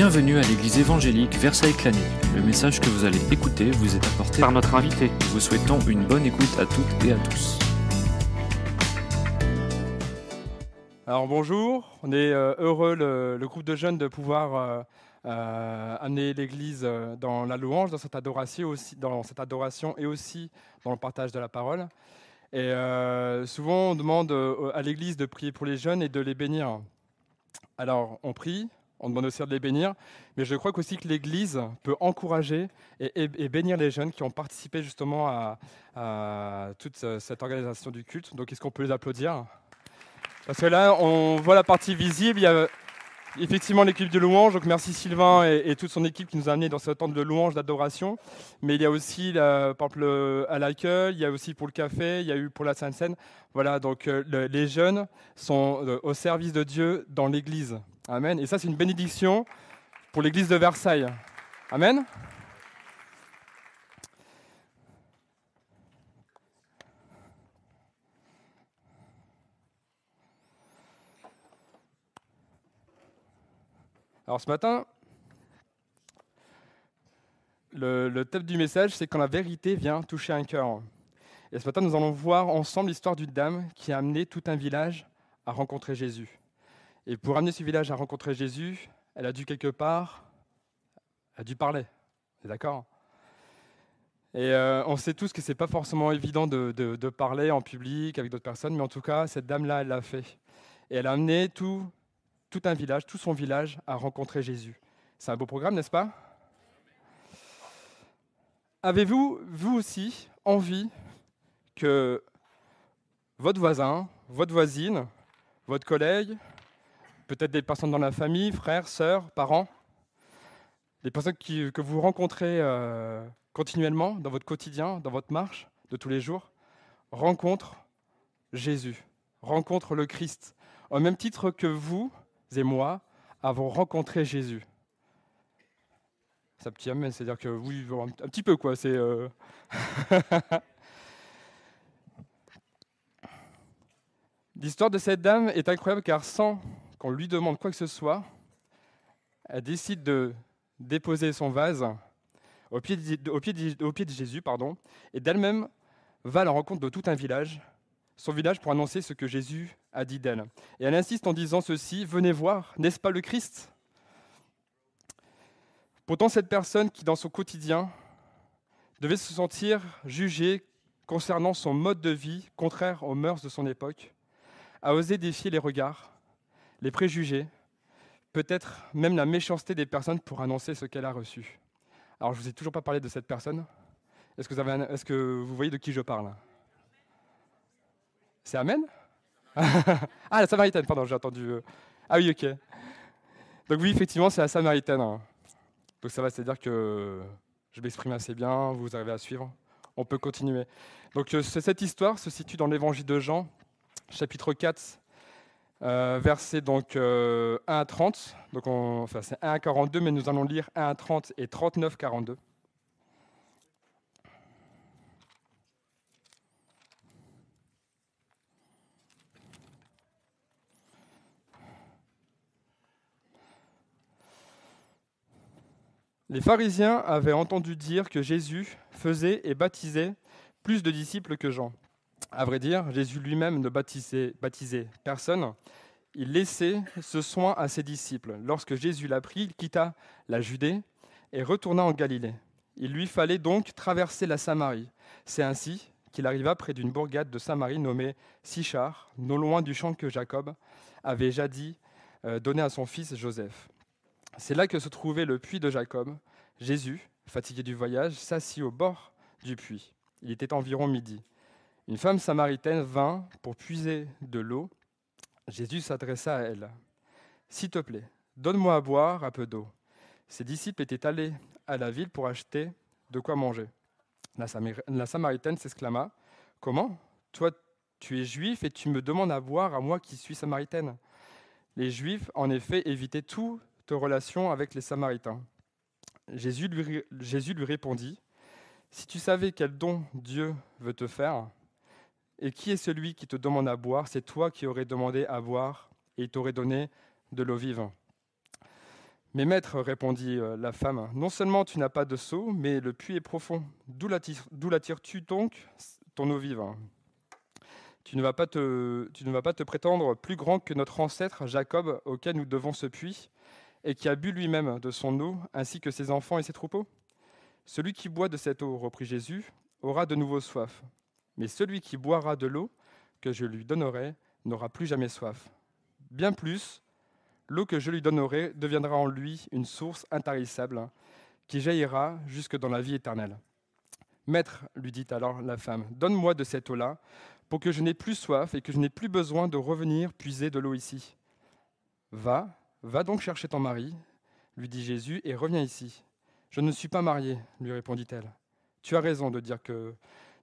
Bienvenue à l'église évangélique versailles clané Le message que vous allez écouter vous est apporté par notre invité. Nous vous souhaitons une bonne écoute à toutes et à tous. Alors bonjour, on est euh, heureux, le, groupe de jeunes, de pouvoir euh, euh, amener l'église dans la louange, dans cette, adoration aussi, dans cette adoration et aussi dans le partage de la parole. Et souvent, on demande à l'église de prier pour les jeunes et de les bénir. Alors, on prie, on demande aussi de les bénir, mais je crois aussi que l'Église peut encourager et, bénir les jeunes qui ont participé justement à, toute cette organisation du culte. Donc est-ce qu'on peut les applaudir Parce que là, on voit la partie visible, il y a effectivement l'équipe de louange. Donc merci Sylvain et, toute son équipe qui nous a amenés dans ce temps de louange, d'adoration. Mais il y a aussi, la, par à l'accueil, il y a aussi pour le café, il y a eu pour la Sainte Seine. Voilà, donc euh, les jeunes sont euh, au service de Dieu dans l'Église. Amen. Et ça, c'est une bénédiction pour l'Église de Versailles. Amen. Alors ce matin, le, thème du message, c'est quand la vérité vient toucher un cœur. Et ce matin, nous allons voir ensemble l'histoire d'une dame qui a amené tout un village à rencontrer Jésus. Et pour amener ce village à rencontrer Jésus, elle a dû quelque part, elle a dû parler. D'accord Et euh, on sait tous que c'est pas forcément évident de, de parler en public avec d'autres personnes, mais en tout cas, cette dame-là, elle l'a fait. Et elle a amené tout tout un village, tout son village a rencontré Jésus. C'est un beau programme, n'est-ce pas Avez-vous, vous aussi, envie que votre voisin, votre voisine, votre collègue, peut-être des personnes dans la famille, frères, sœurs, parents, les personnes que vous rencontrez euh, continuellement dans votre quotidien, dans votre marche de tous les jours, rencontrent Jésus, rencontrent le Christ, au même titre que vous, et moi avons rencontré Jésus. Ça petit c'est-à-dire que oui, un petit peu quoi, c'est. Euh, L'histoire de cette dame est incroyable car sans qu'on lui demande quoi que ce soit, elle décide de déposer son vase au pied de, Jésus pardon, et d'elle-même va à la rencontre de tout un village son village pour annoncer ce que Jésus a dit d'elle. Et elle insiste en disant ceci, venez voir, n'est-ce pas le Christ Pourtant, cette personne qui, dans son quotidien, devait se sentir jugée concernant son mode de vie contraire aux mœurs de son époque, a osé défier les regards, les préjugés, peut-être même la méchanceté des personnes pour annoncer ce qu'elle a reçu. Alors, je ne vous ai toujours pas parlé de cette personne. Est-ce que, vous Est-ce que vous voyez de qui je parle c'est Amen Ah, la Samaritaine, pardon, j'ai entendu. Euh. Ah oui, ok. Donc oui, effectivement, c'est la Samaritaine. Hein. Donc ça va, c'est-à-dire que je m'exprime assez bien, vous arrivez à suivre. On peut continuer. Donc euh, cette histoire se situe dans l'évangile de Jean, chapitre 4, euh, versets donc, 1 euh, à 30. Donc on, enfin, c'est 1 à 42, mais nous allons lire 1 à 30 et 39 à 42. Les pharisiens avaient entendu dire que Jésus faisait et baptisait plus de disciples que Jean. À vrai dire, Jésus lui-même ne baptisait, personne. Il laissait ce soin à ses disciples. Lorsque Jésus l'apprit, il quitta la Judée et retourna en Galilée. Il lui fallait donc traverser la Samarie. C'est ainsi qu'il arriva près d'une bourgade de Samarie nommée Sichar, non loin du champ que Jacob avait jadis euh, donné à son fils Joseph. C'est là que se trouvait le puits de Jacob. Jésus, fatigué du voyage, s'assit au bord du puits. Il était environ midi. Une femme samaritaine vint pour puiser de l'eau. Jésus s'adressa à elle. S'il te plaît, donne-moi à boire un peu d'eau. Ses disciples étaient allés à la ville pour acheter de quoi manger. La, Samaritaine s'exclama, Comment Toi, tu es juif et tu me demandes à boire à moi qui suis Samaritaine Les Juifs, en effet, évitaient tout relation avec les Samaritains. Jésus lui, Jésus lui répondit, Si tu savais quel don Dieu veut te faire, et qui est celui qui te demande à boire, c'est toi qui aurais demandé à boire, et il t'aurait donné de l'eau vive. Mais maître, répondit euh, la femme, non seulement tu n'as pas de seau, mais le puits est profond. D'où l'attires-tu donc ton eau vive tu ne, vas pas te, tu ne vas pas te prétendre plus grand que notre ancêtre Jacob, auquel nous devons ce puits et qui a bu lui-même de son eau, ainsi que ses enfants et ses troupeaux Celui qui boit de cette eau, reprit Jésus, aura de nouveau soif. Mais celui qui boira de l'eau que je lui donnerai n'aura plus jamais soif. Bien plus, l'eau que je lui donnerai deviendra en lui une source intarissable qui jaillira jusque dans la vie éternelle. Maître, lui dit alors la femme, donne-moi de cette eau-là pour que je n'ai plus soif et que je n'ai plus besoin de revenir puiser de l'eau ici. Va, Va donc chercher ton mari, lui dit Jésus, et reviens ici. Je ne suis pas mariée, lui répondit-elle. Tu as raison de dire que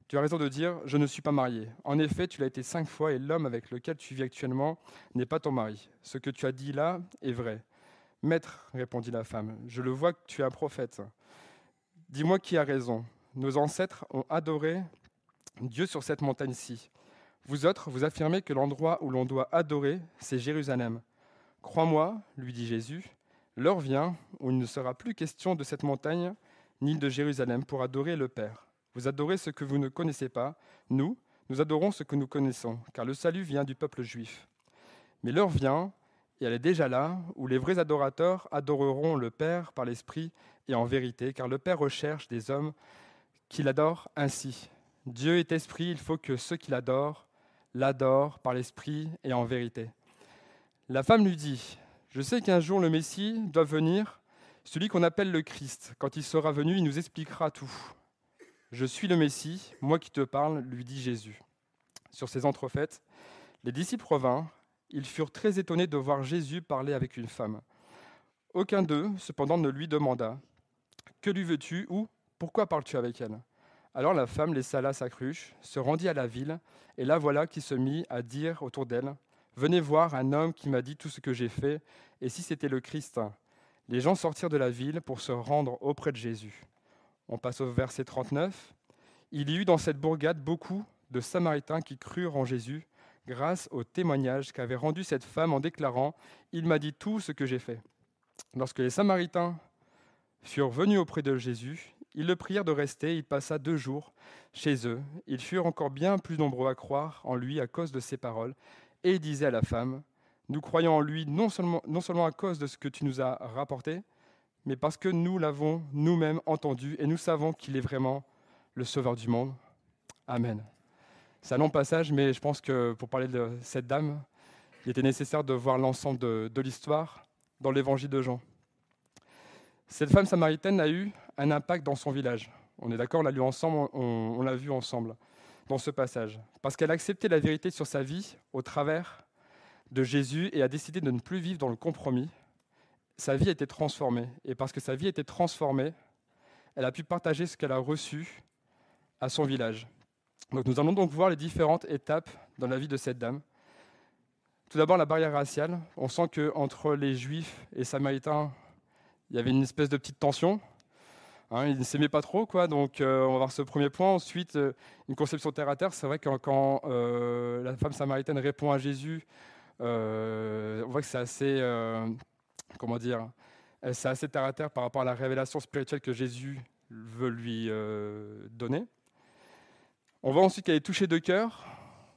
tu as raison de dire je ne suis pas mariée. En effet, tu l'as été cinq fois et l'homme avec lequel tu vis actuellement n'est pas ton mari. Ce que tu as dit là est vrai. Maître, répondit la femme, je le vois que tu es un prophète. Dis-moi qui a raison. Nos ancêtres ont adoré Dieu sur cette montagne-ci. Vous autres, vous affirmez que l'endroit où l'on doit adorer, c'est Jérusalem. Crois-moi, lui dit Jésus, l'heure vient où il ne sera plus question de cette montagne ni de Jérusalem pour adorer le Père. Vous adorez ce que vous ne connaissez pas, nous, nous adorons ce que nous connaissons, car le salut vient du peuple juif. Mais l'heure vient, et elle est déjà là, où les vrais adorateurs adoreront le Père par l'Esprit et en vérité, car le Père recherche des hommes qui l'adorent ainsi. Dieu est esprit, il faut que ceux qui l'adorent l'adorent par l'esprit et en vérité. La femme lui dit, Je sais qu'un jour le Messie doit venir, celui qu'on appelle le Christ. Quand il sera venu, il nous expliquera tout. Je suis le Messie, moi qui te parle, lui dit Jésus. Sur ces entrefaites, les disciples revinrent. Ils furent très étonnés de voir Jésus parler avec une femme. Aucun d'eux, cependant, ne lui demanda Que lui veux-tu ou pourquoi parles-tu avec elle Alors la femme laissa là sa cruche, se rendit à la ville, et la voilà qui se mit à dire autour d'elle Venez voir un homme qui m'a dit tout ce que j'ai fait, et si c'était le Christ. Les gens sortirent de la ville pour se rendre auprès de Jésus. On passe au verset 39. Il y eut dans cette bourgade beaucoup de Samaritains qui crurent en Jésus grâce au témoignage qu'avait rendu cette femme en déclarant ⁇ Il m'a dit tout ce que j'ai fait ⁇ Lorsque les Samaritains furent venus auprès de Jésus, ils le prièrent de rester, il passa deux jours chez eux. Ils furent encore bien plus nombreux à croire en lui à cause de ses paroles, et disait à la femme, nous croyons en lui non seulement, non seulement à cause de ce que tu nous as rapporté, mais parce que nous l'avons nous-mêmes entendu et nous savons qu'il est vraiment le Sauveur du monde. Amen. C'est un long passage, mais je pense que pour parler de cette dame, il était nécessaire de voir l'ensemble de, l'histoire dans l'évangile de Jean. Cette femme samaritaine a eu un impact dans son village. On est d'accord, on l'a lu ensemble, on l'a vu ensemble dans ce passage, parce qu'elle a accepté la vérité sur sa vie au travers de Jésus et a décidé de ne plus vivre dans le compromis. Sa vie a été transformée, et parce que sa vie a été transformée, elle a pu partager ce qu'elle a reçu à son village. Donc nous allons donc voir les différentes étapes dans la vie de cette dame. Tout d'abord la barrière raciale. On sent que entre les Juifs et les Samaritains, il y avait une espèce de petite tension. Hein, il ne s'aimait pas trop, quoi. Donc, euh, on va voir ce premier point. Ensuite, euh, une conception terre à terre. C'est vrai que quand euh, la femme samaritaine répond à Jésus, on voit que c'est assez, comment dire, c'est assez terre à terre par rapport à la révélation spirituelle que Jésus veut lui donner. On voit ensuite qu'elle est touchée de cœur,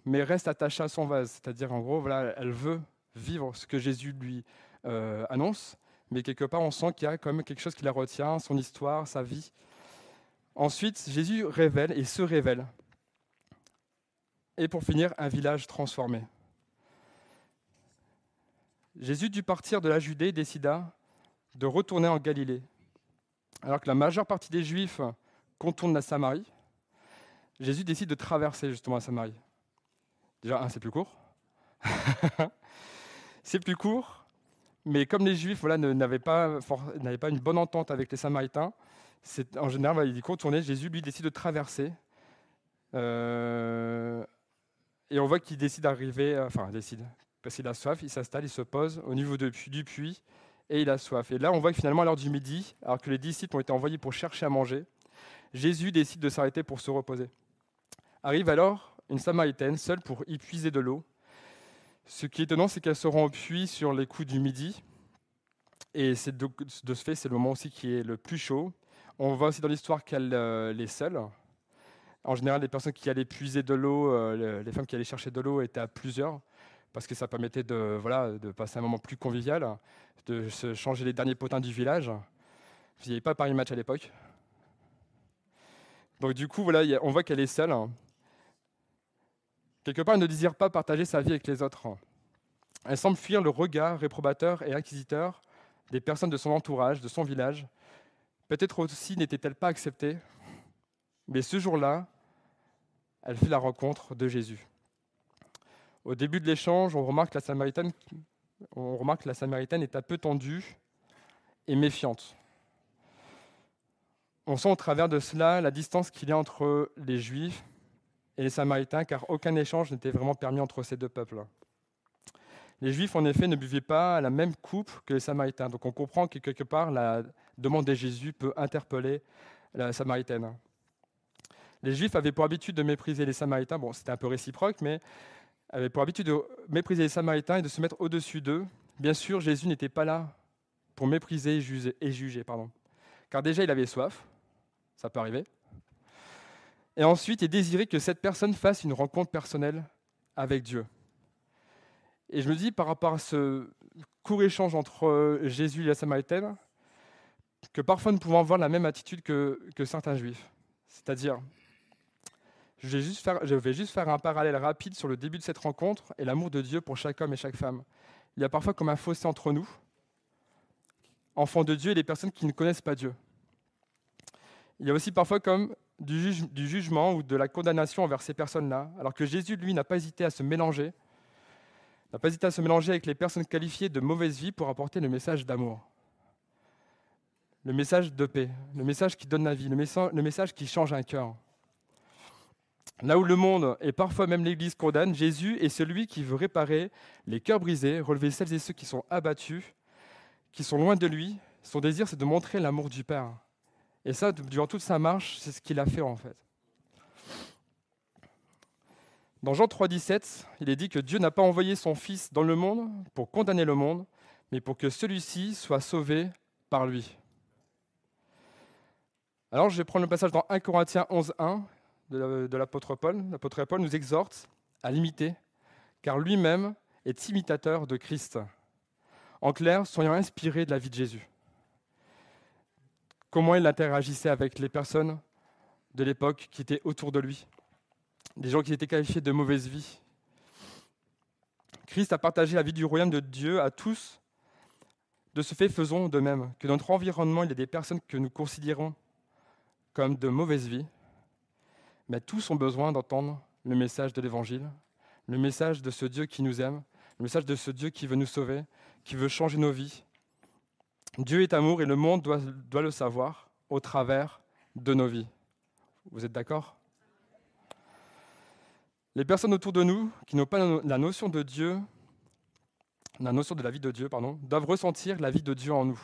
mais reste attachée à son vase. C'est-à-dire, en gros, voilà, elle veut vivre ce que Jésus lui annonce mais quelque part, on sent qu'il y a quand même quelque chose qui la retient, son histoire, sa vie. Ensuite, Jésus révèle et se révèle. Et pour finir, un village transformé. Jésus dut partir de la Judée décida de retourner en Galilée. Alors que la majeure partie des Juifs contournent la Samarie, Jésus décide de traverser justement la Samarie. Déjà, c'est plus court. c'est plus court, mais comme les Juifs n'avaient pas, une bonne entente avec les Samaritains, en général, il dit Jésus, lui, décide de traverser. Euh, et on voit qu'il décide d'arriver, euh, enfin, décide, parce qu'il a soif, il s'installe, il se pose au niveau du puits, et il a soif. Et là, on voit que finalement, à l'heure du midi, alors que les disciples ont été envoyés pour chercher à manger, Jésus décide de s'arrêter pour se reposer. Arrive alors une Samaritaine, seule pour y puiser de l'eau. Ce qui est étonnant, c'est qu'elle se rend au puits sur les coups du midi. Et de, de, ce fait, c'est le moment aussi qui est le plus chaud. On voit aussi dans l'histoire qu'elle est euh, seule. En général, les personnes qui allaient puiser de l'eau, euh, les femmes qui allaient chercher de l'eau étaient à plusieurs, parce que ça permettait de, voilà, de passer un moment plus convivial, de se changer les derniers potins du village. Il n'y avait pas Paris Match à l'époque. Donc du coup, voilà, on voit qu'elle est seule. Hein. Quelque part, elle ne désire pas partager sa vie avec les autres. Elle semble fuir le regard réprobateur et inquisiteur des personnes de son entourage, de son village. Peut-être aussi n'était-elle pas acceptée, mais ce jour-là, elle fait la rencontre de Jésus. Au début de l'échange, on remarque la Samaritaine, on remarque que la Samaritaine est un peu tendue et méfiante. On sent au travers de cela la distance qu'il y a entre les Juifs et les Samaritains, car aucun échange n'était vraiment permis entre ces deux peuples. Les Juifs, en effet, ne buvaient pas la même coupe que les Samaritains. Donc on comprend que quelque part, la demande de Jésus peut interpeller la Samaritaine. Les Juifs avaient pour habitude de mépriser les Samaritains. Bon, c'était un peu réciproque, mais avaient pour habitude de mépriser les Samaritains et de se mettre au-dessus d'eux. Bien sûr, Jésus n'était pas là pour mépriser et juger, et juger pardon. car déjà il avait soif, ça peut arriver et ensuite est désiré que cette personne fasse une rencontre personnelle avec Dieu. Et je me dis, par rapport à ce court échange entre euh, Jésus et la Samaritaine, que parfois nous pouvons avoir la même attitude que, certains juifs. C'est-à-dire, je vais, juste faire, je vais juste faire un parallèle rapide sur le début de cette rencontre et l'amour de Dieu pour chaque homme et chaque femme. Il y a parfois comme un fossé entre nous, enfants de Dieu et les personnes qui ne connaissent pas Dieu. Il y a aussi parfois comme du, jugement ou de la condamnation envers ces personnes-là, alors que Jésus, lui, n'a pas hésité à se mélanger, n'a pas hésité à se mélanger avec les personnes qualifiées de mauvaise vie pour apporter le message d'amour, le message de paix, le message qui donne la vie, le, message, le message qui change un cœur. Là où le monde et parfois même l'Église condamne, Jésus est celui qui veut réparer les cœurs brisés, relever celles et ceux qui sont abattus, qui sont loin de lui. Son désir, c'est de montrer l'amour du Père. Et ça, durant toute sa marche, c'est ce qu'il a fait en fait. Dans Jean 3,17, il est dit que Dieu n'a pas envoyé son Fils dans le monde pour condamner le monde, mais pour que celui-ci soit sauvé par lui. Alors je vais prendre le passage dans 1 Corinthiens 11.1 de l'apôtre Paul. L'apôtre Paul nous exhorte à l'imiter, car lui-même est imitateur de Christ. En clair, soyons inspirés de la vie de Jésus comment il interagissait avec les personnes de l'époque qui étaient autour de lui, des gens qui étaient qualifiés de mauvaise vie. Christ a partagé la vie du royaume de Dieu à tous. De ce fait, faisons de même, que dans notre environnement, il y a des personnes que nous considérons comme de mauvaise vie, mais tous ont besoin d'entendre le message de l'Évangile, le message de ce Dieu qui nous aime, le message de ce Dieu qui veut nous sauver, qui veut changer nos vies, Dieu est amour et le monde doit, le savoir au travers de nos vies. Vous êtes d'accord Les personnes autour de nous qui n'ont pas la notion de Dieu, la notion de la vie de Dieu, pardon, doivent ressentir la vie de Dieu en nous.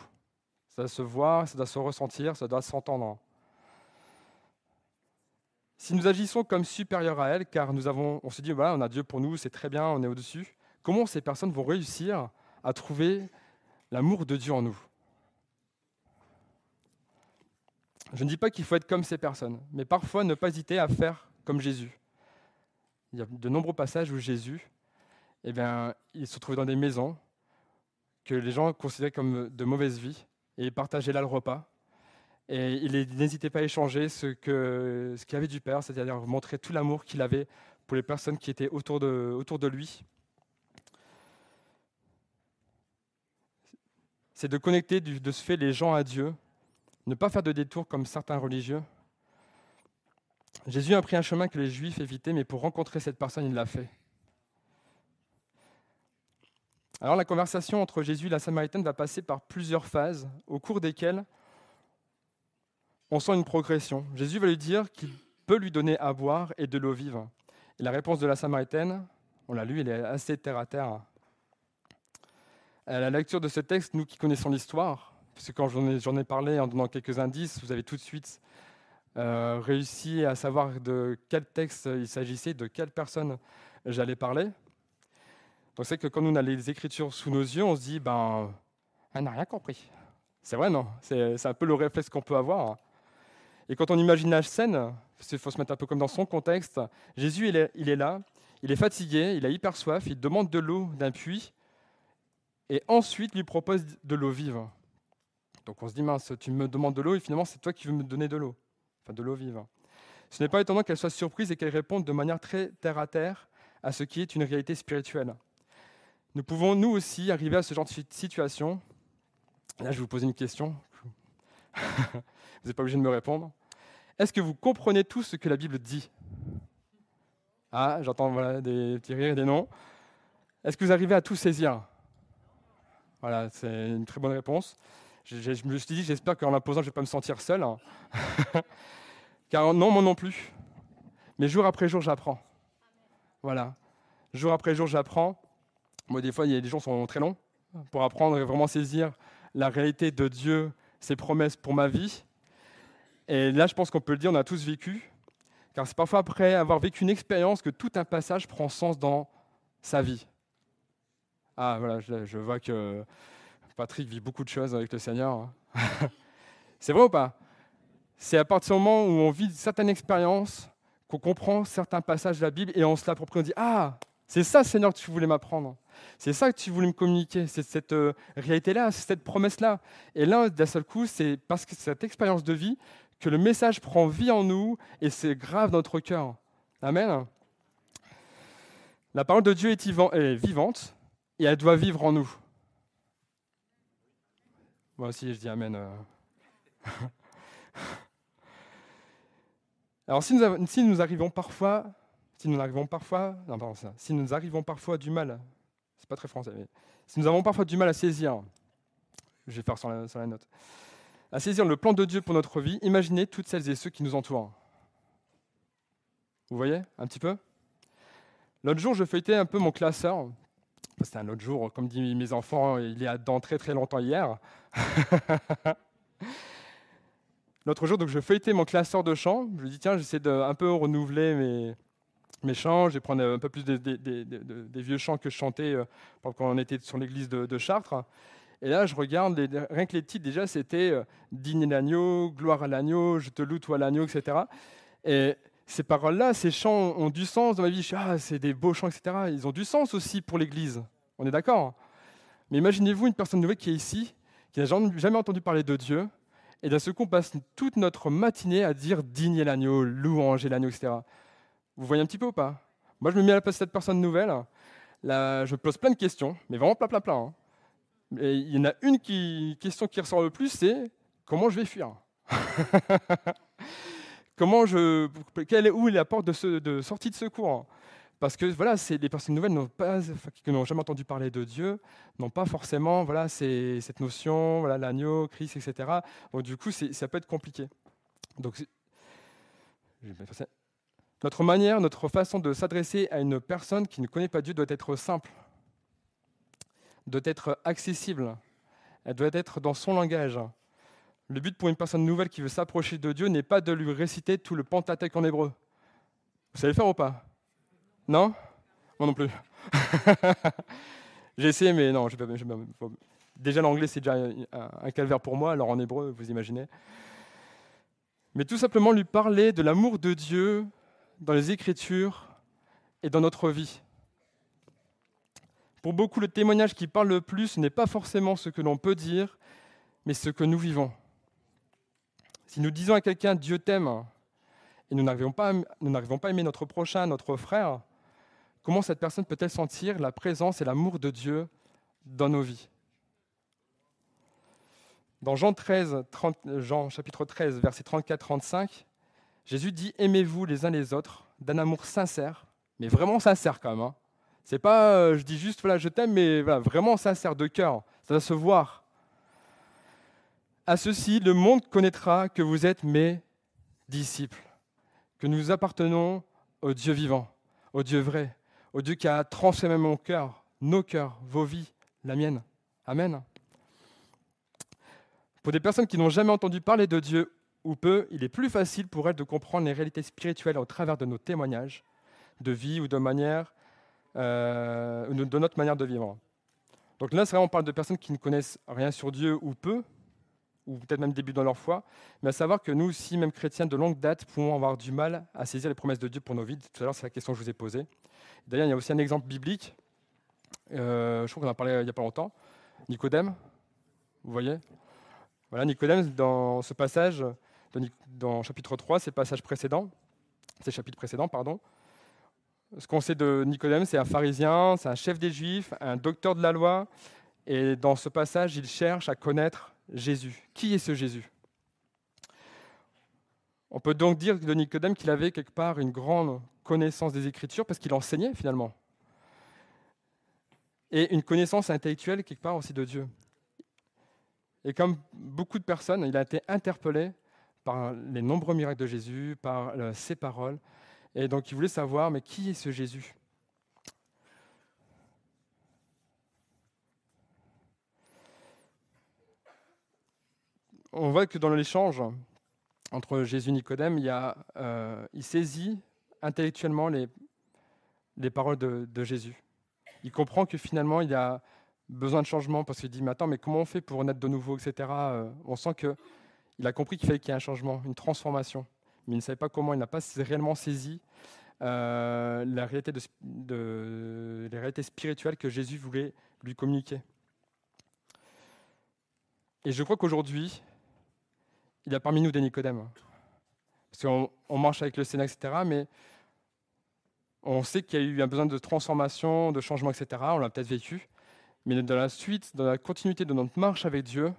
Ça doit se voir, ça doit se ressentir, ça doit s'entendre. Si nous agissons comme supérieurs à elles, car nous avons, on se dit, voilà, on a Dieu pour nous, c'est très bien, on est au-dessus, comment ces personnes vont réussir à trouver l'amour de Dieu en nous Je ne dis pas qu'il faut être comme ces personnes, mais parfois ne pas hésiter à faire comme Jésus. Il y a de nombreux passages où Jésus, eh bien, il se trouvait dans des maisons que les gens considéraient comme de mauvaise vie, et il partageait là le repas. Et il n'hésitait pas à échanger ce qu'il ce avait du Père, c'est-à-dire montrer tout l'amour qu'il avait pour les personnes qui étaient autour de, lui. C'est de connecter de ce fait les gens à Dieu ne pas faire de détours comme certains religieux. Jésus a pris un chemin que les Juifs évitaient, mais pour rencontrer cette personne, il l'a fait. Alors la conversation entre Jésus et la Samaritaine va passer par plusieurs phases, au cours desquelles on sent une progression. Jésus va lui dire qu'il peut lui donner à boire et de l'eau vive. Et la réponse de la Samaritaine, on l'a lu, elle est assez terre à terre. À la lecture de ce texte, nous qui connaissons l'histoire, parce que quand j'en ai, parlé en donnant quelques indices, vous avez tout de suite euh, réussi à savoir de quel texte il s'agissait, de quelle personne j'allais parler. Donc c'est que quand on a les écritures sous nos yeux, on se dit, ben, elle n'a rien compris. C'est vrai, non C'est un peu le réflexe qu'on peut avoir. Hein. Et quand on imagine la scène, il faut se mettre un peu comme dans son contexte, Jésus, il est, il est là, il est fatigué, il a hyper soif, il demande de l'eau d'un puits, et ensuite lui propose de l'eau vive. Donc on se dit, mince, tu me demandes de l'eau et finalement c'est toi qui veux me donner de l'eau, enfin de l'eau vive. Ce n'est pas étonnant qu'elle soit surprise et qu'elle réponde de manière très terre-à-terre à, ce qui est une réalité spirituelle. Nous pouvons, nous aussi, arriver à ce genre de situation. Là, je vais vous poser une question. vous n'êtes pas obligé de me répondre. Est-ce que vous comprenez tout ce que la Bible dit Ah, j'entends voilà, des petits rires et des noms. Est-ce que vous arrivez à tout saisir Voilà, c'est une très bonne réponse je, me suis dit, j'espère qu'en l'imposant, je ne vais pas me sentir seul. Hein. Car non, moi non plus. Mais jour après jour, j'apprends. Voilà. Jour après jour, j'apprends. Moi, des fois, il y a des gens sont très longs pour apprendre et vraiment saisir la réalité de Dieu, ses promesses pour ma vie. Et là, je pense qu'on peut le dire, on a tous vécu. Car c'est parfois après avoir vécu une expérience que tout un passage prend sens dans sa vie. Ah, voilà, je, je vois que Patrick vit beaucoup de choses avec le Seigneur. c'est vrai ou pas C'est à partir du moment où on vit certaines expériences, qu'on comprend certains passages de la Bible et on se l'approprie, on dit Ah, c'est ça, Seigneur, que tu voulais m'apprendre. C'est ça que tu voulais me communiquer. C'est cette euh, réalité-là, cette promesse-là. Et là, d'un seul coup, c'est parce que cette expérience de vie que le message prend vie en nous et c'est grave dans notre cœur. Amen. La parole de Dieu est vivante et elle doit vivre en nous. Moi aussi, je dis Amen. Euh. Alors, si nous, si nous, arrivons parfois, si nous arrivons parfois, si nous arrivons parfois du mal, c'est pas très français, mais si nous avons parfois du mal à saisir, je vais faire la, sur la note, à saisir le plan de Dieu pour notre vie, imaginez toutes celles et ceux qui nous entourent. Vous voyez, un petit peu L'autre jour, je feuilletais un peu mon classeur bah, c'était un autre jour. Comme disent mes enfants, il a dans très très longtemps hier. L'autre jour, donc, je feuilletais mon classeur de chants. Je me dis, tiens, j'essaie de un peu renouveler mes, chants. Je vais prendre un peu plus des, vieux chants que je chantais euh, quand on était sur l'église de, Chartres. Et là, je regarde, rien que les titres, déjà, c'était euh, Digne l'agneau, Gloire à l'agneau, Je te loue, toi l'agneau, etc. Et ces paroles-là, ces chants ont du sens dans ma vie. Je suis, ah, c'est des beaux chants, etc. Ils ont du sens aussi pour l'Église. On est d'accord Mais imaginez-vous une personne nouvelle qui est ici, qui n'a jamais entendu parler de Dieu, et d'un seul qu'on passe toute notre matinée à dire digne l'agneau, louange l'agneau, etc. Vous voyez un petit peu ou pas Moi, je me mets à la place de cette personne nouvelle. Là, je pose plein de questions, mais vraiment plein, plein, plein. Hein. il y en a une qui, question qui ressort le plus, c'est comment je vais fuir Comment je, quelle est où est la porte de, de sortie de secours parce que voilà, les personnes nouvelles n'ont pas, qui n'ont jamais entendu parler de Dieu, n'ont pas forcément voilà c'est cette notion, voilà l'agneau, Christ, etc. Donc du coup, ça peut être compliqué. Donc notre manière, notre façon de s'adresser à une personne qui ne connaît pas Dieu doit être simple, doit être accessible, elle doit être dans son langage, le but pour une personne nouvelle qui veut s'approcher de Dieu n'est pas de lui réciter tout le Pentateuque en hébreu. Vous savez faire ou pas Non Moi non plus. J'ai essayé, mais non, Déjà, l'anglais, c'est déjà un calvaire pour moi, alors en hébreu, vous imaginez. Mais tout simplement lui parler de l'amour de Dieu dans les Écritures et dans notre vie. Pour beaucoup, le témoignage qui parle le plus n'est pas forcément ce que l'on peut dire, mais ce que nous vivons. Si nous disons à quelqu'un Dieu t'aime et nous n'arrivons pas, nous pas à aimer notre prochain, notre frère, comment cette personne peut-elle sentir la présence et l'amour de Dieu dans nos vies Dans Jean, 13, 30, Jean chapitre 13, versets 34-35, Jésus dit Aimez-vous les uns les autres d'un amour sincère, mais vraiment sincère quand même. Hein. C'est pas euh, je dis juste voilà je t'aime, mais vraiment sincère de cœur. Ça doit se voir. À ceci, le monde connaîtra que vous êtes mes disciples, que nous appartenons au Dieu vivant, au Dieu vrai, au Dieu qui a transformé mon cœur, nos cœurs, vos vies, la mienne. Amen. Pour des personnes qui n'ont jamais entendu parler de Dieu ou peu, il est plus facile pour elles de comprendre les réalités spirituelles au travers de nos témoignages de vie ou de manière, euh, de notre manière de vivre. Donc là, c'est vraiment on parle de personnes qui ne connaissent rien sur Dieu ou peu, ou peut-être même début dans leur foi, mais à savoir que nous aussi, même chrétiens de longue date, pouvons avoir du mal à saisir les promesses de Dieu pour nos vies. Tout à l'heure, c'est la question que je vous ai posée. D'ailleurs, il y a aussi un exemple biblique, euh, je crois qu'on en a parlé il n'y a pas longtemps, Nicodème, vous voyez Voilà, Nicodème, dans ce passage, dans, chapitre 3, ces passages précédents, ces chapitres précédents, pardon, ce qu'on sait de Nicodème, c'est un pharisien, c'est un chef des Juifs, un docteur de la loi, et dans ce passage, il cherche à connaître Jésus. Qui est ce Jésus On peut donc dire de Nicodème qu'il avait quelque part une grande connaissance des Écritures parce qu'il enseignait finalement. Et une connaissance intellectuelle quelque part aussi de Dieu. Et comme beaucoup de personnes, il a été interpellé par les nombreux miracles de Jésus, par euh, ses paroles. Et donc il voulait savoir, mais qui est ce Jésus on voit que dans l'échange entre Jésus et Nicodème, il, y euh, il saisit intellectuellement les, les paroles de, Jésus. Il comprend que finalement, il a besoin de changement parce qu'il dit, mais attends, mais comment on fait pour naître de nouveau, etc. Euh, on sent qu'il a compris qu'il fallait qu'il y ait un changement, une transformation, mais il ne savait pas comment, il n'a pas réellement saisi euh, la réalité de, les réalités spirituelles que Jésus voulait lui communiquer. Et je crois qu'aujourd'hui, il y a parmi nous des Nicodèmes. Hein. Parce qu'on on marche avec le Sénat, etc. Mais on sait qu'il y a eu un besoin de transformation, de changement, etc. On l'a peut-être vécu. Mais dans la suite, dans la continuité de notre marche avec Dieu,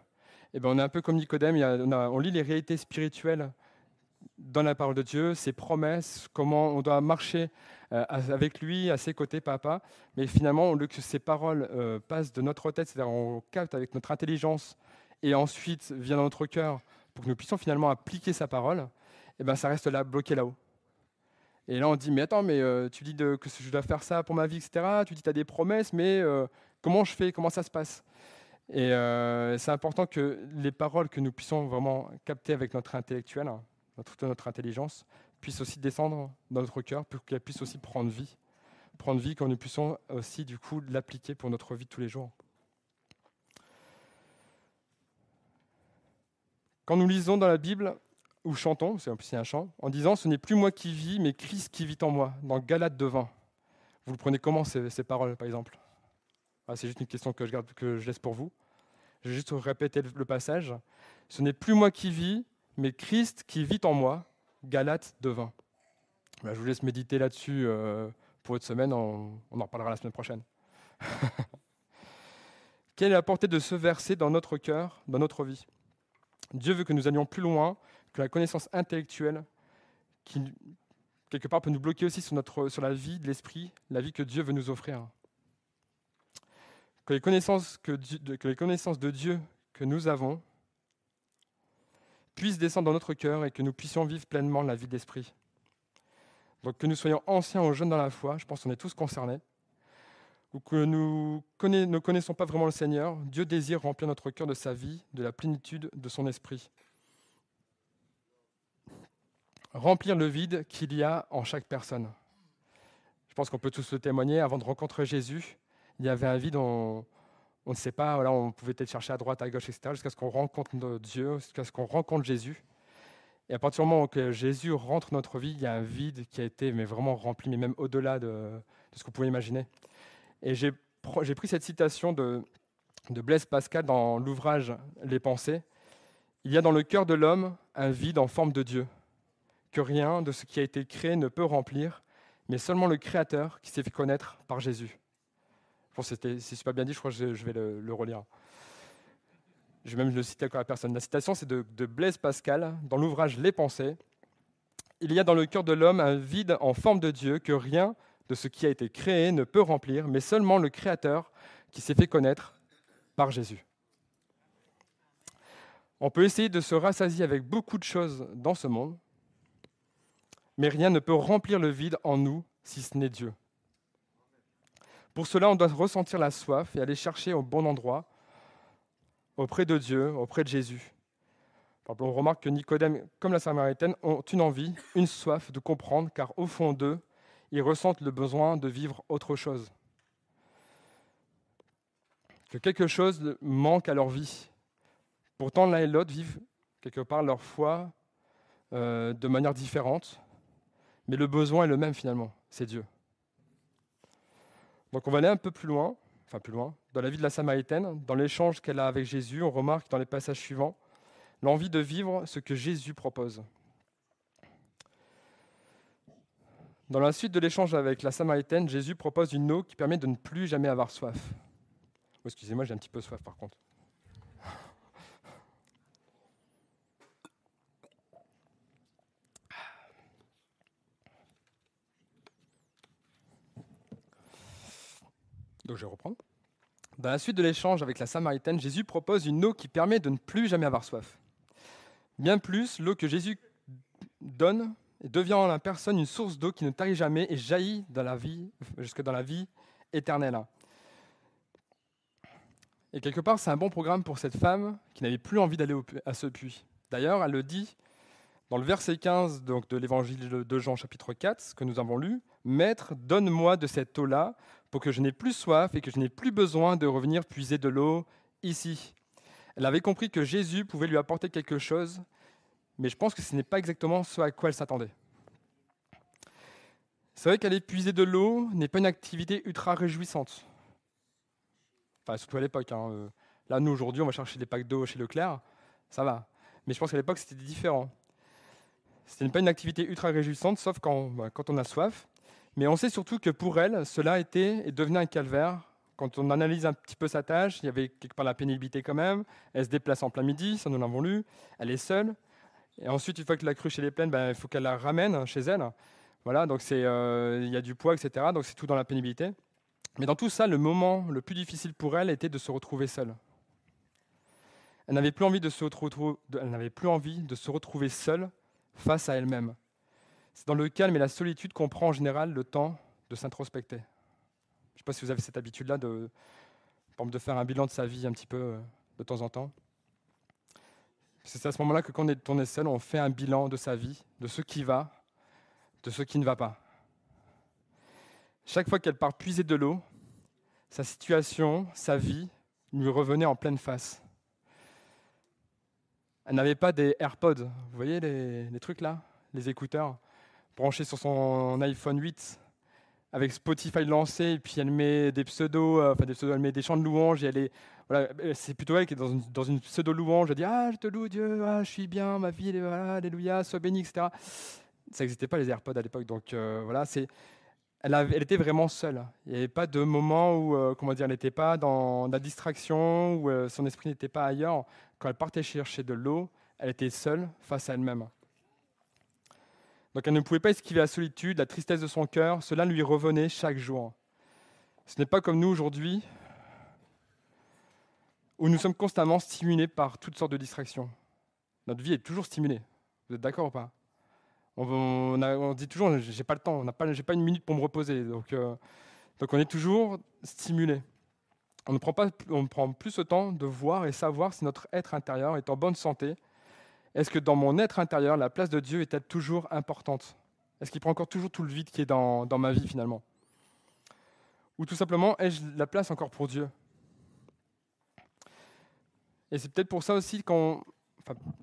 eh bien, on est un peu comme Nicodème. On, lit les réalités spirituelles dans la parole de Dieu, ses promesses, comment on doit marcher euh, avec lui, à ses côtés, papa. Mais finalement, au lieu que ces paroles euh, passent de notre tête, c'est-à-dire on capte avec notre intelligence et ensuite vient dans notre cœur pour que nous puissions finalement appliquer sa parole, eh ben, ça reste là, bloqué là-haut. Et là, on dit, mais attends, mais euh, tu dis de, que je dois faire ça pour ma vie, etc. Tu dis, tu as des promesses, mais euh, comment je fais Comment ça se passe Et euh, c'est important que les paroles que nous puissions vraiment capter avec notre intellectuel, hein, notre, notre intelligence, puissent aussi descendre dans notre cœur pour qu'elles puissent aussi prendre vie. Prendre vie quand nous puissions aussi, du coup, l'appliquer pour notre vie de tous les jours. Quand nous lisons dans la Bible, ou chantons, c'est un chant, en disant Ce n'est plus moi qui vis, mais Christ qui vit en moi, dans Galate de vin. Vous le prenez comment ces, ces paroles, par exemple ah, C'est juste une question que je, garde, que je laisse pour vous. Je vais juste répéter le passage. Ce n'est plus moi qui vis, mais Christ qui vit en moi, Galate de vin bah, je vous laisse méditer là-dessus euh, pour votre semaine, on en reparlera la semaine prochaine. Quelle est la portée de ce verset dans notre cœur, dans notre vie Dieu veut que nous allions plus loin que la connaissance intellectuelle qui, quelque part, peut nous bloquer aussi sur, notre, sur la vie de l'esprit, la vie que Dieu veut nous offrir. Que les, connaissances que, que les connaissances de Dieu que nous avons puissent descendre dans notre cœur et que nous puissions vivre pleinement la vie de l'esprit. Donc que nous soyons anciens ou jeunes dans la foi, je pense qu'on est tous concernés ou que nous ne connaissons pas vraiment le Seigneur, Dieu désire remplir notre cœur de sa vie, de la plénitude de son esprit. Remplir le vide qu'il y a en chaque personne. Je pense qu'on peut tous le témoigner. Avant de rencontrer Jésus, il y avait un vide, on, on ne sait pas, voilà, on pouvait peut-être chercher à droite, à gauche, etc., jusqu'à ce qu'on rencontre Dieu, jusqu'à ce qu'on rencontre Jésus. Et à partir du moment où Jésus rentre dans notre vie, il y a un vide qui a été mais vraiment rempli, mais même au-delà de, de ce qu'on pouvait imaginer. Et j'ai pris cette citation de, de Blaise Pascal dans l'ouvrage Les Pensées. Il y a dans le cœur de l'homme un vide en forme de Dieu, que rien de ce qui a été créé ne peut remplir, mais seulement le Créateur qui s'est fait connaître par Jésus. Bon, c'est pas bien dit, je crois que je, vais le, relire. Je vais même le citer à la personne. La citation, c'est de, de Blaise Pascal dans l'ouvrage Les Pensées. Il y a dans le cœur de l'homme un vide en forme de Dieu que rien de ce qui a été créé ne peut remplir, mais seulement le Créateur qui s'est fait connaître par Jésus. On peut essayer de se rassasier avec beaucoup de choses dans ce monde, mais rien ne peut remplir le vide en nous si ce n'est Dieu. Pour cela, on doit ressentir la soif et aller chercher au bon endroit, auprès de Dieu, auprès de Jésus. On remarque que Nicodème, comme la Samaritaine, ont une envie, une soif de comprendre, car au fond d'eux, ils ressentent le besoin de vivre autre chose. Que quelque chose manque à leur vie. Pourtant, l'un et l'autre vivent quelque part leur foi euh, de manière différente, mais le besoin est le même finalement, c'est Dieu. Donc on va aller un peu plus loin, enfin plus loin, dans la vie de la Samaritaine, dans l'échange qu'elle a avec Jésus, on remarque dans les passages suivants l'envie de vivre ce que Jésus propose. Dans la suite de l'échange avec la Samaritaine, Jésus propose une eau qui permet de ne plus jamais avoir soif. Oh, excusez-moi, j'ai un petit peu soif par contre. Donc je reprends. Dans la suite de l'échange avec la Samaritaine, Jésus propose une eau qui permet de ne plus jamais avoir soif. Bien plus, l'eau que Jésus donne devient en la personne une source d'eau qui ne tarit jamais et jaillit dans la vie, jusque dans la vie éternelle. Et quelque part, c'est un bon programme pour cette femme qui n'avait plus envie d'aller à ce puits. D'ailleurs, elle le dit dans le verset 15 donc, de l'évangile de Jean chapitre 4, que nous avons lu, Maître, donne-moi de cette eau-là pour que je n'ai plus soif et que je n'ai plus besoin de revenir puiser de l'eau ici. Elle avait compris que Jésus pouvait lui apporter quelque chose mais je pense que ce n'est pas exactement ce à quoi elle s'attendait. C'est vrai qu'aller puiser de l'eau n'est pas une activité ultra réjouissante. Enfin, surtout à l'époque. Hein, euh. Là, nous, aujourd'hui, on va chercher des packs d'eau chez Leclerc. Ça va. Mais je pense qu'à l'époque, c'était différent. Ce C'était pas une activité ultra réjouissante, sauf quand, bah, quand on a soif. Mais on sait surtout que pour elle, cela était et devenait un calvaire. Quand on analyse un petit peu sa tâche, il y avait quelque part la pénibilité quand même. Elle se déplace en plein midi, ça nous l'avons lu. Elle est seule. Et ensuite, une fois que la cruche chez est pleine, ben, il faut qu'elle la ramène chez elle. Voilà, donc euh, il y a du poids, etc. Donc c'est tout dans la pénibilité. Mais dans tout ça, le moment le plus difficile pour elle était de se retrouver seule. Elle n'avait plus, envie de se retrouver, plus envie de se retrouver seule face à elle-même. C'est dans le calme et la solitude qu'on prend en général le temps de s'introspecter. Je ne sais pas si vous avez cette habitude-là de, de faire un bilan de sa vie un petit peu euh, de temps en temps. C'est à ce moment-là que quand on est seul, on fait un bilan de sa vie, de ce qui va, de ce qui ne va pas. Chaque fois qu'elle part puiser de l'eau, sa situation, sa vie lui revenait en pleine face. Elle n'avait pas des AirPods, vous voyez les, trucs là, les écouteurs, branchés sur son iPhone 8, avec Spotify lancé, et puis elle met des pseudos, euh, enfin des pseudos, elle met des chants de louanges, et elle est euh, euh, c'est plutôt elle qui est dans une, pseudo-louange, elle dit Ah, je te loue Dieu, ah, je suis bien, ma vie, voilà, Alléluia, sois béni, etc. Ça n'existait pas les AirPods à l'époque, donc euh, voilà, Elle, était vraiment seule. Il n'y avait pas de moment où, comment dire, elle n'était pas dans la distraction, où son esprit n'était pas ailleurs. Quand elle partait chercher de l'eau, elle était seule face à elle-même. Donc elle ne pouvait pas esquiver la solitude, la tristesse de son cœur, cela lui revenait chaque jour. Ce n'est pas comme nous aujourd'hui, où nous sommes constamment stimulés par toutes sortes de distractions. Notre vie est toujours stimulée. Vous êtes d'accord ou pas on, dit toujours, j'ai pas le temps, je n'ai pas, j'ai pas une minute pour me reposer. Donc, euh, donc on est toujours stimulé. On ne prend pas, on prend plus le temps de voir et savoir si notre être intérieur est en bonne santé. Est-ce que dans mon être intérieur, la place de Dieu est-elle toujours importante Est-ce qu'il prend encore toujours tout le vide qui est dans ma vie finalement Ou tout simplement, ai-je la place encore pour Dieu et c'est peut-être pour ça aussi qu'on.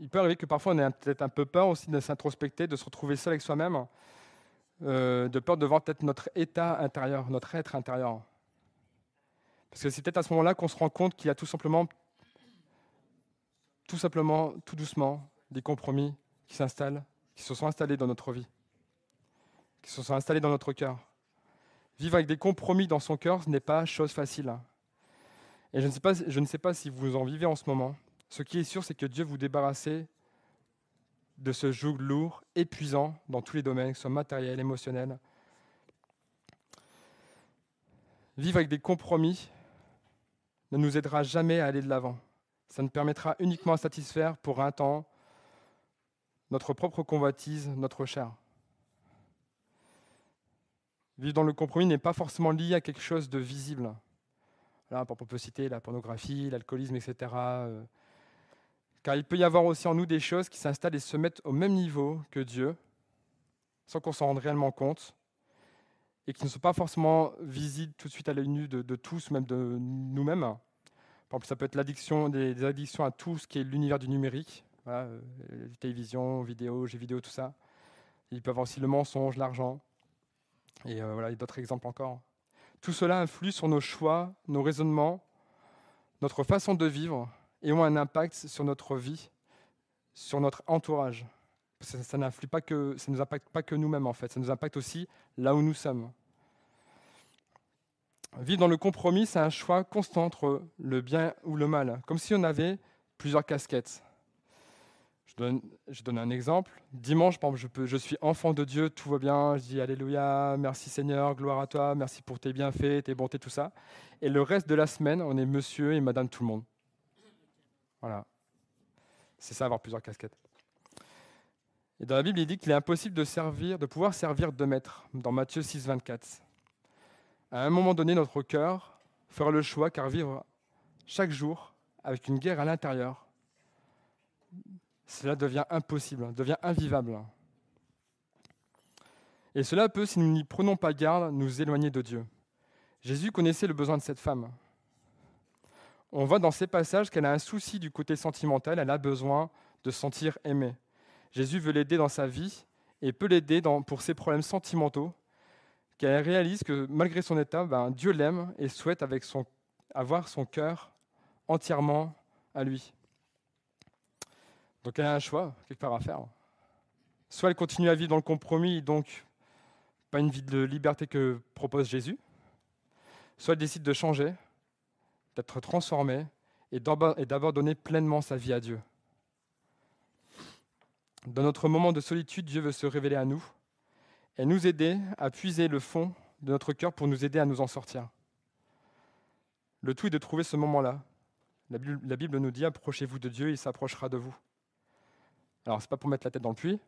il peut arriver que parfois on ait peut-être un peu peur aussi de s'introspecter, de se retrouver seul avec soi-même, euh, de peur de voir peut-être notre état intérieur, notre être intérieur. Parce que c'est peut-être à ce moment-là qu'on se rend compte qu'il y a tout simplement, tout simplement, tout doucement, des compromis qui s'installent, qui se sont installés dans notre vie, qui se sont installés dans notre cœur. Vivre avec des compromis dans son cœur, ce n'est pas chose facile. Et je ne, sais pas, je ne sais pas si vous en vivez en ce moment. Ce qui est sûr, c'est que Dieu vous débarrasse de ce joug lourd, épuisant dans tous les domaines, que ce soit matériel, émotionnel. Vivre avec des compromis ne nous aidera jamais à aller de l'avant. Ça ne permettra uniquement à satisfaire pour un temps notre propre convoitise, notre chair. Vivre dans le compromis n'est pas forcément lié à quelque chose de visible. Là, on peut citer la pornographie, l'alcoolisme, etc. Euh. Car il peut y avoir aussi en nous des choses qui s'installent et se mettent au même niveau que Dieu, sans qu'on s'en rende réellement compte, et qui ne sont pas forcément visibles tout de suite à l'œil nu de, tous, même de nous-mêmes. Par exemple, ça peut être l'addiction, des, addictions à tout ce qui est l'univers du numérique, euh, télévision, vidéo, jeux vidéo, tout ça. Il peut y avoir aussi le mensonge, l'argent, et euh, voilà, d'autres exemples encore. Tout cela influe sur nos choix, nos raisonnements, notre façon de vivre et ont un impact sur notre vie, sur notre entourage. Ça, ne n'influe pas que, ça nous impacte pas que nous-mêmes en fait, ça nous impacte aussi là où nous sommes. Vivre dans le compromis, c'est un choix constant entre le bien ou le mal, comme si on avait plusieurs casquettes. Je donne, un exemple. Dimanche, je, suis enfant de Dieu, tout va bien, je dis Alléluia, merci Seigneur, gloire à toi, merci pour tes bienfaits, tes bontés, tout ça. Et le reste de la semaine, on est monsieur et madame tout le monde. Voilà. C'est ça, avoir plusieurs casquettes. Et dans la Bible, il dit qu'il est impossible de, servir, de pouvoir servir deux maîtres, dans Matthieu 6, 24. À un moment donné, notre cœur fera le choix, car vivre chaque jour avec une guerre à l'intérieur cela devient impossible, hein, devient invivable. Hein. Et cela peut, si nous n'y prenons pas garde, nous éloigner de Dieu. Jésus connaissait le besoin de cette femme. On voit dans ces passages qu'elle a un souci du côté sentimental, elle a besoin de sentir aimée. Jésus veut l'aider dans sa vie et peut l'aider pour ses problèmes sentimentaux, Qu'elle réalise que malgré son état, ben, Dieu l'aime et souhaite avoir son cœur entièrement à lui. Donc elle a un choix quelque part à faire. Soit elle continue à vivre dans le compromis, donc pas une vie de liberté que propose Jésus, soit elle décide de changer, d'être transformée et d'abord donner pleinement sa vie à Dieu. Dans notre moment de solitude, Dieu veut se révéler à nous et nous aider à puiser le fond de notre cœur pour nous aider à nous en sortir. Le tout est de trouver ce moment-là. La Bible nous dit, approchez-vous de Dieu, il s'approchera de vous. Alors, c'est pas pour mettre la tête dans le puits,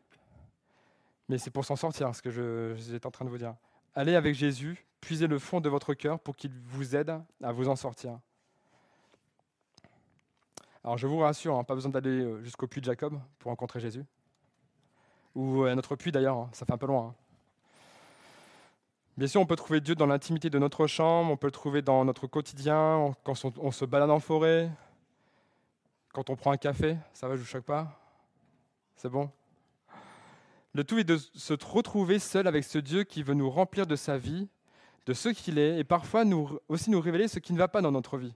mais c'est pour s'en sortir, ce que je, j'étais en train de vous dire. Allez avec Jésus, puisez le fond de votre cœur pour qu'il vous aide à vous en sortir. Alors, je vous rassure, hein, pas besoin d'aller euh, jusqu'au puits de Jacob pour rencontrer Jésus. Ou à euh, notre puits d'ailleurs, hein, ça fait un peu loin. Hein. Bien sûr, on peut trouver Dieu dans l'intimité de notre chambre, on peut le trouver dans notre quotidien, quand on, se balade en forêt, quand on prend un café, ça va, je ne vous choque pas. C'est bon Le tout est de se retrouver seul avec ce Dieu qui veut nous remplir de sa vie, de ce qu'il est, et parfois nous, aussi nous révéler ce qui ne va pas dans notre vie,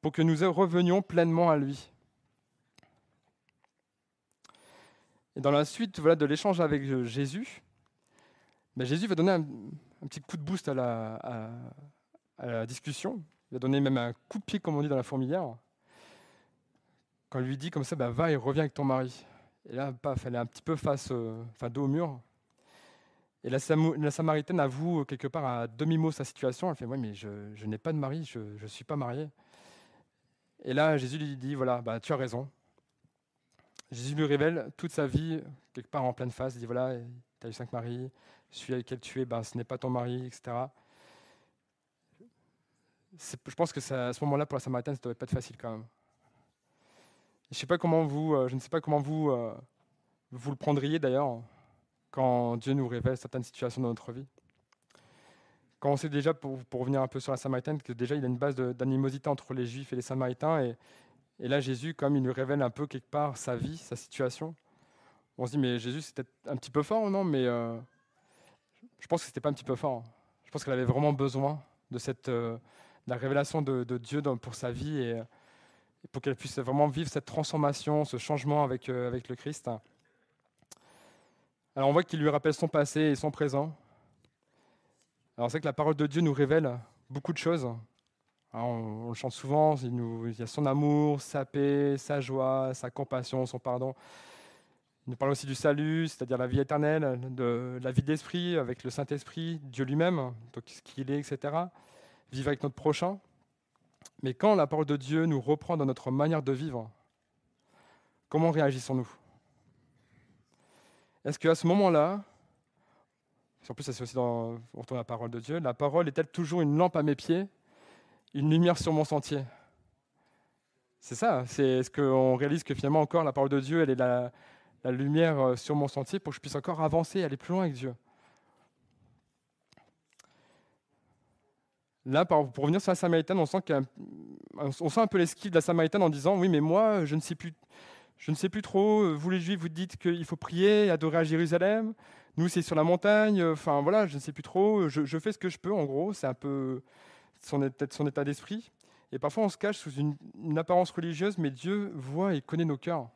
pour que nous revenions pleinement à lui. Et dans la suite voilà, de l'échange avec euh, Jésus, ben, Jésus va donner un, petit coup de boost à la, discussion. Il va donner même un coup de pied, comme on dit dans la fourmilière. Quand il lui dit comme ça, ben, va et reviens avec ton mari. Et là, paf, elle est un petit peu face, euh, enfin, dos au mur. Et la, Samaritaine avoue euh, quelque part à demi-mot sa situation. Elle fait Oui, mais je, n'ai pas de mari, je ne suis pas mariée. Et là, Jésus lui dit Voilà, bah, tu as raison. Jésus lui révèle toute sa vie, quelque part en pleine face. Il dit Voilà, tu as eu cinq maris, celui avec lequel tu es, bah, ce n'est pas ton mari, etc. Je pense que ça, à ce moment-là, pour la Samaritaine, ça ne devait pas être facile quand même. Je, sais pas comment vous, euh, je ne sais pas comment vous, euh, vous le prendriez d'ailleurs quand Dieu nous révèle certaines situations dans notre vie. Quand on sait déjà, pour, pour revenir un peu sur la Samaritaine, que déjà il y a une base d'animosité entre les Juifs et les Samaritains, et, là Jésus, comme il nous révèle un peu quelque part sa vie, sa situation, on se dit, mais Jésus, c'était un petit peu fort, non Mais euh, je pense que c'était pas un petit peu fort. Je pense qu'elle avait vraiment besoin de cette la révélation de, Dieu pour sa vie. Et, pour qu'elle puisse vraiment vivre cette transformation, ce changement avec, euh, avec le Christ. Alors on voit qu'il lui rappelle son passé et son présent. Alors c'est que la parole de Dieu nous révèle beaucoup de choses. on, le chante souvent, il, nous, il y a son amour, sa paix, sa joie, sa compassion, son pardon. Il nous parle aussi du salut, c'est-à-dire la vie éternelle, de la vie d'esprit avec le Saint-Esprit, Dieu lui-même, donc ce qu'il est, etc. Vivre avec notre prochain, mais quand la parole de Dieu nous reprend dans notre manière de vivre, comment réagissons-nous Est-ce qu'à ce moment-là, en plus c'est aussi dans la parole de Dieu, la parole est-elle toujours une lampe à mes pieds, une lumière sur mon sentier C'est ça, c'est ce qu'on réalise que finalement encore la parole de Dieu, elle est la, la lumière euh, sur mon sentier pour que je puisse encore avancer, aller plus loin avec Dieu. Là, pour, revenir sur la Samaritaine, on sent, un, sent un peu l'esquive de la Samaritaine en disant Oui, mais moi, je ne sais plus, je ne sais plus trop. Euh, vous, les Juifs, vous dites qu'il faut prier, adorer à Jérusalem. Nous, c'est sur la montagne. Euh, enfin, voilà, je ne sais plus trop. Je, fais ce que je peux, en gros. C'est un peu son état d'esprit. Et parfois, on se cache sous une, apparence religieuse, mais Dieu voit et connaît nos cœurs.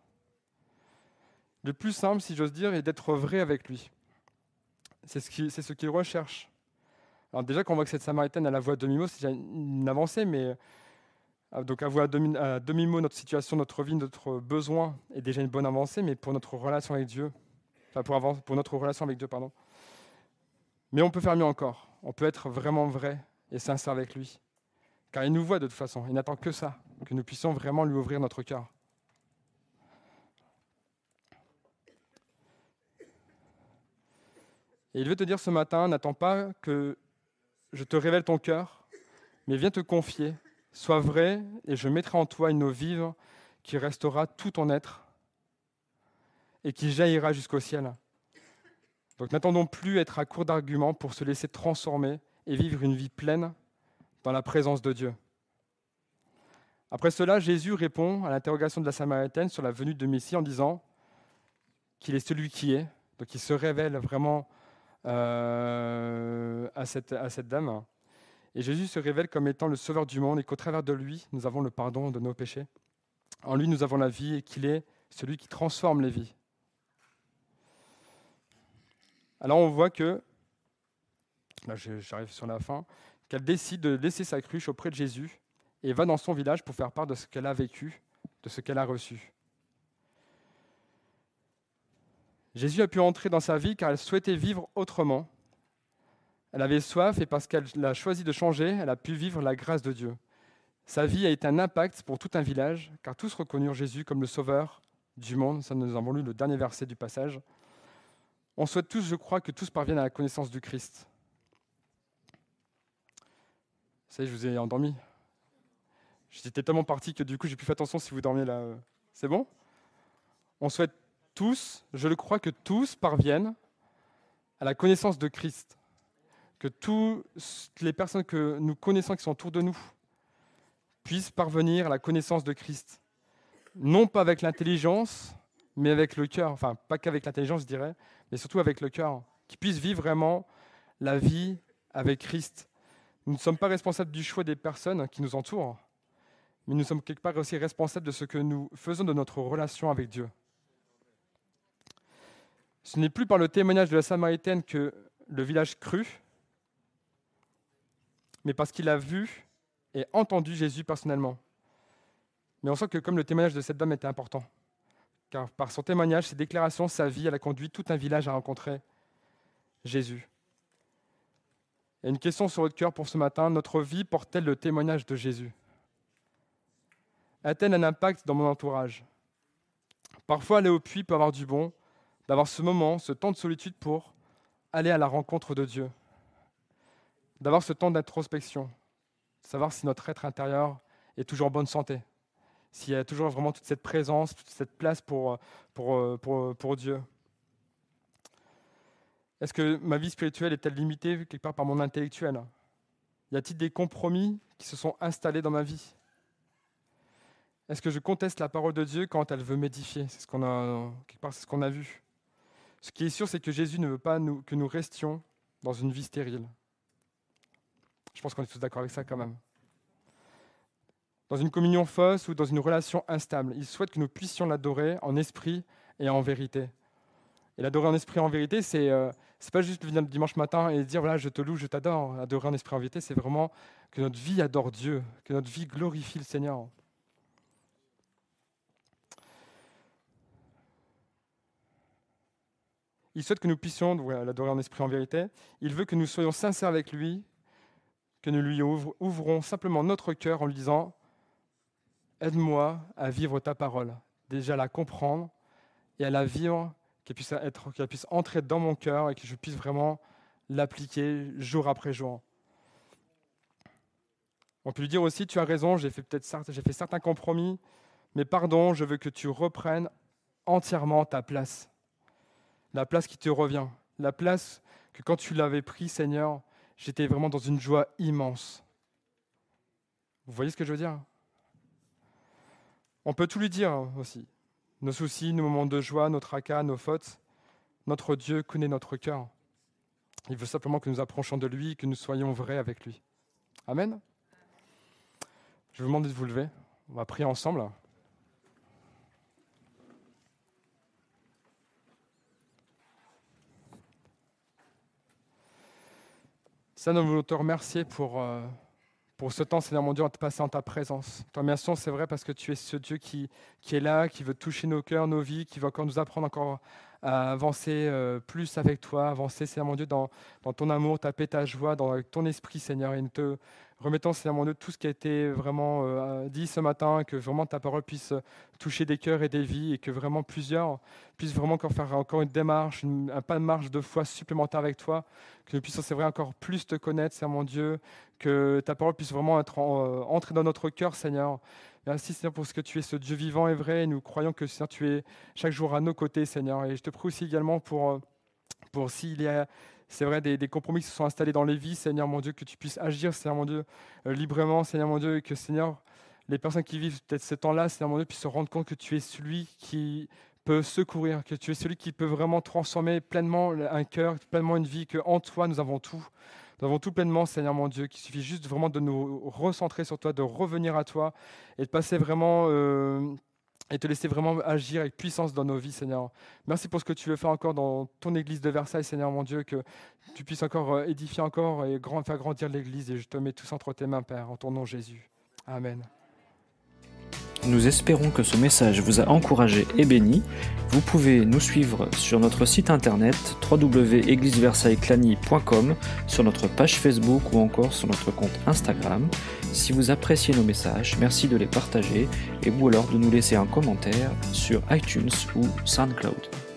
Le plus simple, si j'ose dire, est d'être vrai avec lui. C'est ce qu'il ce recherche. Alors déjà, qu'on voit que cette Samaritaine, la voix à demi-mot, c'est déjà une avancée, mais euh, donc voix à demi-mot notre situation, notre vie, notre besoin est déjà une bonne avancée, mais pour notre relation avec Dieu, enfin pour, pour notre relation avec Dieu, pardon. Mais on peut faire mieux encore. On peut être vraiment vrai et sincère avec lui. Car il nous voit de toute façon. Il n'attend que ça, que nous puissions vraiment lui ouvrir notre cœur. Et il veut te dire ce matin, n'attends pas que je te révèle ton cœur, mais viens te confier, sois vrai, et je mettrai en toi une eau vive qui restera tout ton être et qui jaillira jusqu'au ciel. Donc n'attendons plus être à court d'arguments pour se laisser transformer et vivre une vie pleine dans la présence de Dieu. Après cela, Jésus répond à l'interrogation de la Samaritaine sur la venue de Messie en disant qu'il est celui qui est, donc il se révèle vraiment euh, à, à cette dame. Et Jésus se révèle comme étant le sauveur du monde et qu'au travers de lui, nous avons le pardon de nos péchés. En lui, nous avons la vie et qu'il est celui qui transforme les vies. Alors on voit que, là j'arrive sur la fin, qu'elle décide de laisser sa cruche auprès de Jésus et va dans son village pour faire part de ce qu'elle a vécu, de ce qu'elle a reçu. Jésus a pu entrer dans sa vie car elle souhaitait vivre autrement. Elle avait soif et parce qu'elle l'a choisi de changer, elle a pu vivre la grâce de Dieu. Sa vie a été un impact pour tout un village car tous reconnurent Jésus comme le sauveur du monde. Ça, nous avons lu le dernier verset du passage. On souhaite tous, je crois, que tous parviennent à la connaissance du Christ. Ça je vous ai endormi. J'étais tellement parti que du coup, j'ai pu fait attention si vous dormiez là. Euh, c'est bon On souhaite je le crois, que tous parviennent à la connaissance de Christ, que toutes les personnes que nous connaissons qui sont autour de nous puissent parvenir à la connaissance de Christ, non pas avec l'intelligence, mais avec le cœur, enfin pas qu'avec l'intelligence, je dirais, mais surtout avec le cœur, qui puissent vivre vraiment la vie avec Christ. Nous ne sommes pas responsables du choix des personnes qui nous entourent, mais nous sommes quelque part aussi responsables de ce que nous faisons de notre relation avec Dieu. Ce n'est plus par le témoignage de la Samaritaine que le village crut, mais parce qu'il a vu et entendu Jésus personnellement. Mais on sent que comme le témoignage de cette dame était important, car par son témoignage, ses déclarations, sa vie, elle a conduit tout un village à rencontrer Jésus. Et une question sur votre cœur pour ce matin, notre vie porte-t-elle le témoignage de Jésus A-t-elle un impact dans mon entourage Parfois, aller au puits peut avoir du bon, d'avoir ce moment, ce temps de solitude pour aller à la rencontre de Dieu, d'avoir ce temps d'introspection, savoir si notre être intérieur est toujours en bonne santé, s'il y a toujours vraiment toute cette présence, toute cette place pour, pour, pour, Dieu. Est-ce que ma vie spirituelle est-elle limitée quelque part par mon intellectuel Y a-t-il des compromis qui se sont installés dans ma vie Est-ce que je conteste la parole de Dieu quand elle veut m'édifier C'est ce qu'on a quelque part, c'est ce qu'on a vu. Ce qui est sûr, c'est que Jésus ne veut pas que nous restions dans une vie stérile. Je pense qu'on est tous d'accord avec ça quand même. Dans une communion fausse ou dans une relation instable, il souhaite que nous puissions l'adorer en esprit et en vérité. Et l'adorer en esprit et en vérité, c'est n'est euh, pas juste venir le dimanche matin et dire voilà, je te loue, je t'adore. Adorer en esprit et en vérité, c'est vraiment que notre vie adore Dieu, que notre vie glorifie le Seigneur. Il souhaite que nous puissions euh, l'adorer en esprit en vérité. Il veut que nous soyons sincères avec lui, que nous lui ouvrons simplement notre cœur en lui disant Aide-moi à vivre ta parole, déjà la comprendre et à la vivre, qu'elle puisse, entrer dans mon cœur et que je puisse vraiment l'appliquer jour après jour. On peut lui dire aussi, tu as raison, j'ai fait peut-être j'ai fait certains compromis, mais pardon, je veux que tu reprennes entièrement ta place la place qui te revient, la place que quand tu l'avais pris, Seigneur, j'étais vraiment dans une joie immense. Vous voyez ce que je veux dire On peut tout lui dire hein, aussi. Nos soucis, nos moments de joie, notre tracas, nos fautes. Notre Dieu connaît notre cœur. Il veut simplement que nous approchions de lui, que nous soyons vrais avec lui. Amen. Je vous demande de vous lever. On va prier ensemble. Seigneur, nous voulons te remercier pour, euh, pour ce temps, Seigneur mon Dieu, de te en ta présence. Ta remercions, c'est vrai, parce que tu es ce Dieu qui, qui est là, qui veut toucher nos cœurs, nos vies, qui veut encore nous apprendre encore à avancer euh, plus avec toi, avancer, Seigneur mon Dieu, dans, dans ton amour, ta paix, ta joie, dans ton esprit, Seigneur. Et nous te remettant mon Dieu, tout ce qui a été vraiment euh, dit ce matin, que vraiment ta parole puisse euh, toucher des cœurs et des vies, et que vraiment plusieurs puissent vraiment encore faire encore une démarche, un pas de marche de foi supplémentaire avec toi, que nous puissions, c'est vrai, encore plus te connaître, Seigneur mon Dieu, que ta parole puisse vraiment être euh, entrer dans notre cœur, Seigneur. Merci Seigneur pour ce que tu es, ce Dieu vivant et vrai, et nous croyons que Seigneur, tu es chaque jour à nos côtés, Seigneur. Et je te prie aussi également pour, pour s'il y a c'est vrai, des, compromis qui se sont installés dans les vies. Seigneur mon Dieu, que tu puisses agir, Seigneur mon Dieu, euh, librement, Seigneur mon Dieu, et que Seigneur, les personnes qui vivent peut-être ce temps-là, Seigneur mon Dieu, puissent se rendre compte que tu es celui qui peut secourir, que tu es celui qui peut vraiment transformer pleinement un cœur, pleinement une vie, que en toi nous avons tout. Nous avons tout pleinement, Seigneur mon Dieu, qu'il suffit juste vraiment de nous recentrer sur toi, de revenir à toi et de passer vraiment... Euh, et te laisser vraiment agir avec puissance dans nos vies, Seigneur. Merci pour ce que tu veux faire encore dans ton église de Versailles, Seigneur mon Dieu, que tu puisses encore euh, édifier encore et faire grandir l'église. Et je te mets tous entre tes mains, Père, en ton nom Jésus. Amen. Nous espérons que ce message vous a encouragé et béni. Vous pouvez nous suivre sur notre site internet www.EgliseVersaillesClanie.com sur notre page Facebook ou encore sur notre compte Instagram. Si vous appréciez nos messages, merci de les partager et ou alors de nous laisser un commentaire sur iTunes ou SoundCloud.